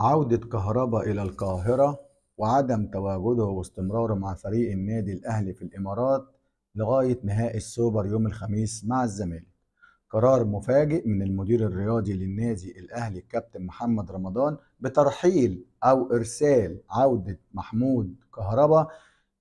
عودة كهربا إلى القاهرة وعدم تواجده واستمراره مع فريق النادي الأهلي في الإمارات لغاية نهائي السوبر يوم الخميس مع الزمالك قرار مفاجئ من المدير الرياضي للنادي الأهلي الكابتن محمد رمضان بترحيل أو إرسال عودة محمود كهربا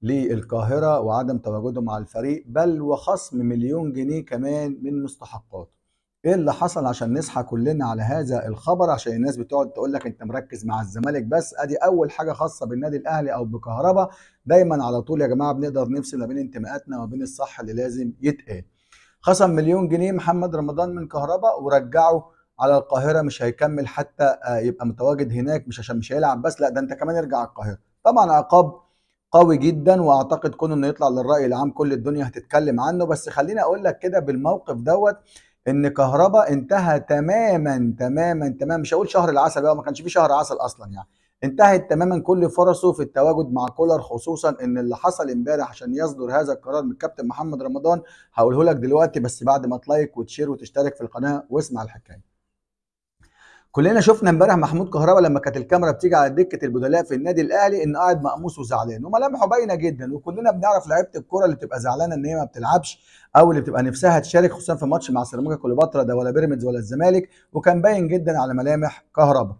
للقاهرة وعدم تواجده مع الفريق بل وخصم مليون جنيه كمان من مستحقاته ايه اللي حصل عشان نصحى كلنا على هذا الخبر عشان الناس بتقعد تقول لك انت مركز مع الزمالك بس ادي اول حاجه خاصه بالنادي الاهلي او بكهربا دايما على طول يا جماعه بنقدر نفصل ما بين انتماءاتنا وما بين الصح اللي لازم يتقال خصم مليون جنيه محمد رمضان من كهربا ورجعه على القاهره مش هيكمل حتى آه، يبقى متواجد هناك مش عشان مش هيلعب بس لا ده انت كمان ارجع القاهره طبعا عقاب قوي جدا واعتقد كونه انه يطلع للراي العام كل الدنيا هتتكلم عنه بس خليني اقول لك كده بالموقف دوت ان كهربا انتهى تماما تماما تماما مش هقول شهر العسل بقى ما كانش في شهر عسل اصلا يعني انتهت تماما كل فرصه في التواجد مع كولر خصوصا ان اللي حصل امبارح عشان يصدر هذا القرار من الكابتن محمد رمضان هقوله لك دلوقتي بس بعد ما تلايك وتشير وتشترك في القناه واسمع الحكايه كلنا شفنا امبارح محمود كهربا لما كانت الكاميرا بتيجي على دكه البدلاء في النادي الاهلي ان قاعد مقموس وزعلان وملامحه باينه جدا وكلنا بنعرف لعيبه الكوره اللي بتبقى زعلانه ان هي ما بتلعبش او اللي بتبقى نفسها تشارك خصوصا في ماتش مع سيراميكا كليوباترا ده ولا بيراميدز ولا الزمالك وكان باين جدا على ملامح كهربا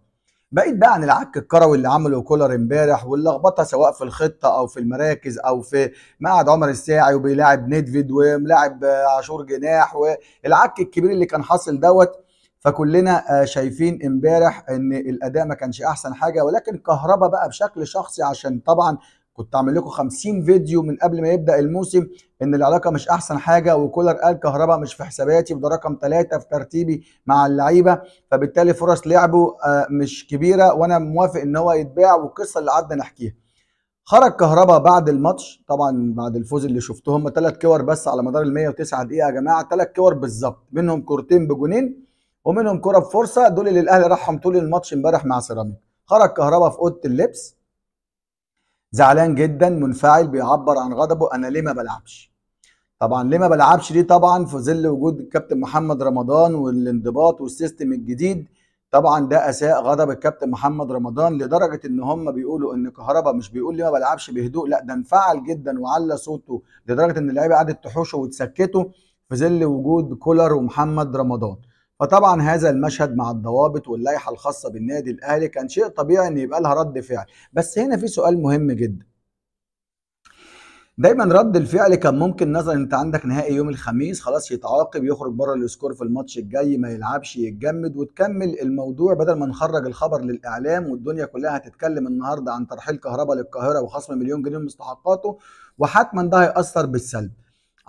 بعيد بقى عن العك الكروي اللي عمله كولر امبارح واللخبطه سواء في الخطه او في المراكز او في مقعد عمر الساعي وبيلاعب نيدفيد وملاعب عاشور جناح والعك الكبير اللي كان حاصل دوت فكلنا آه، شايفين امبارح ان الاداء ما كانش احسن حاجه ولكن كهربا بقى بشكل شخصي عشان طبعا كنت عامل لكم 50 فيديو من قبل ما يبدا الموسم ان العلاقه مش احسن حاجه وكولر قال كهربا مش في حساباتي وده رقم ثلاثه في ترتيبي مع اللعيبه فبالتالي فرص لعبه آه، مش كبيره وانا موافق ان هو يتباع والقصه اللي قعدنا نحكيها. خرج كهربا بعد الماتش طبعا بعد الفوز اللي شفتهم ثلاث كور بس على مدار ال 109 دقيقه يا جماعه ثلاث كور بالظبط منهم كورتين بجونين ومنهم كره بفرصه دول اللي الاهلي رحم طول الماتش امبارح مع سيراميكا خرج كهربا في اوضه اللبس زعلان جدا منفعل بيعبر عن غضبه انا ليه ما بلعبش طبعا ليه ما بلعبش دي طبعا في ظل وجود الكابتن محمد رمضان والانضباط والسيستم الجديد طبعا ده اساء غضب الكابتن محمد رمضان لدرجه ان هم بيقولوا ان كهربا مش بيقول لي ما بلعبش بهدوء لا ده انفعل جدا وعلى صوته لدرجه ان اللعيبه قعدت تحوشه وتسكته في ظل وجود كولر ومحمد رمضان فطبعا هذا المشهد مع الضوابط واللائحه الخاصه بالنادي الاهلي كان شيء طبيعي ان يبقى لها رد فعل بس هنا في سؤال مهم جدا دايما رد الفعل كان ممكن نظرا انت عندك نهائي يوم الخميس خلاص يتعاقب يخرج بره السكور في الماتش الجاي ما يلعبش يتجمد وتكمل الموضوع بدل ما نخرج الخبر للاعلام والدنيا كلها هتتكلم النهارده عن ترحيل كهربا للقاهره وخصم مليون جنيه من مستحقاته وحتما ده هيأثر بالسلب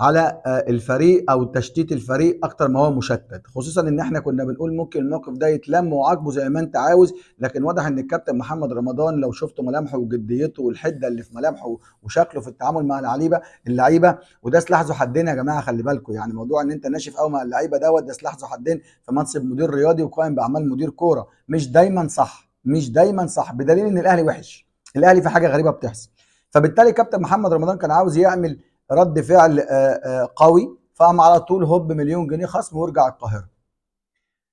على آه، الفريق او تشتيت الفريق اكتر ما هو مشتت خصوصا ان احنا كنا بنقول ممكن الموقف ده يتلم وعاجبه زي ما انت عاوز لكن واضح ان الكابتن محمد رمضان لو شفته ملامحه وجديته والحده اللي في ملامحه وشكله في التعامل مع اللعيبه اللعيبه وده سلاح ذو حدين يا جماعه خلي بالكم يعني موضوع ان انت ناشف قوي مع اللعيبه دوت ده سلاح ذو حدين في منصب مدير رياضي وقائم باعمال مدير كوره مش دايما صح مش دايما صح بدليل ان الاهلي وحش الاهلي في حاجه غريبه بتحصل فبالتالي كابتن محمد رمضان كان عاوز يعمل رد فعل آه، آه، قوي فقام على طول هوب مليون جنيه خصم ورجع القاهره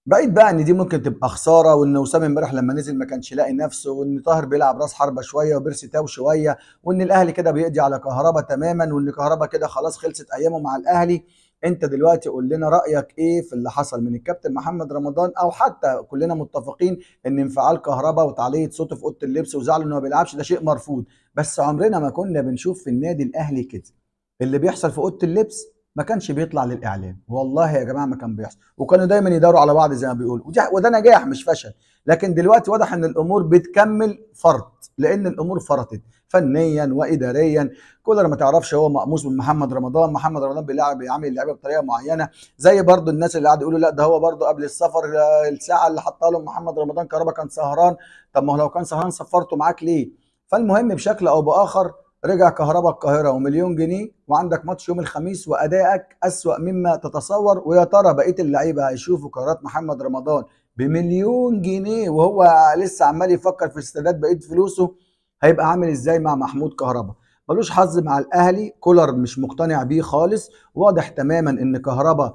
بعيد بقى ان دي ممكن تبقى خساره وان وسام امبارح لما نزل ما كانش لاقي نفسه وان طاهر بيلعب راس حربه شويه وبيرسي تاو شويه وان الاهلي كده بيقضي على كهربا تماما وان كهربا كده خلاص خلصت ايامه مع الاهلي انت دلوقتي قول لنا رايك ايه في اللي حصل من الكابتن محمد رمضان او حتى كلنا متفقين ان انفعال كهربا وتعليه صوته في اوضه اللبس وزعله انه ما بيلعبش ده شيء مرفوض بس عمرنا ما كنا بنشوف في النادي الاهلي كده اللي بيحصل في اوضه اللبس ما كانش بيطلع للاعلام والله يا جماعه ما كان بيحصل وكانوا دايما يداروا على بعض زي ما بيقولوا وده, نجاح مش فشل لكن دلوقتي واضح ان الامور بتكمل فرط لان الامور فرطت فنيا واداريا كولر ما تعرفش هو مقموص من محمد رمضان محمد رمضان بيلعب بيعامل اللعيبه بطريقه معينه زي برضو الناس اللي قعدوا يقولوا لا ده هو برضو قبل السفر آه، الساعه اللي حطها له محمد رمضان كهربا كان سهران طب ما هو لو كان سهران سفرته معاك ليه فالمهم بشكل او باخر رجع كهرباء القاهره ومليون جنيه وعندك ماتش يوم الخميس وادائك اسوا مما تتصور ويا ترى بقيه اللعيبه هيشوفوا قرارات محمد رمضان بمليون جنيه وهو لسه عمال يفكر في استرداد بقيه فلوسه هيبقى عامل ازاي مع محمود كهربا ملوش حظ مع الاهلي كولر مش مقتنع بيه خالص واضح تماما ان كهربا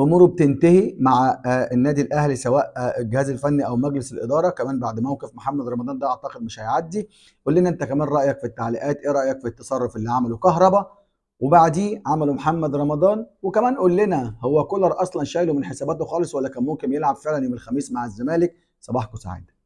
اموره بتنتهي مع آه، النادي الاهلي سواء آه، الجهاز الفني او مجلس الاداره كمان بعد موقف محمد رمضان ده اعتقد مش هيعدي قول لنا انت كمان رايك في التعليقات ايه رايك في التصرف اللي عمله كهربا وبعديه عمله محمد رمضان وكمان قول لنا هو كولر اصلا شايله من حساباته خالص ولا كان ممكن يلعب فعلا يوم الخميس مع الزمالك صباحكم سعيد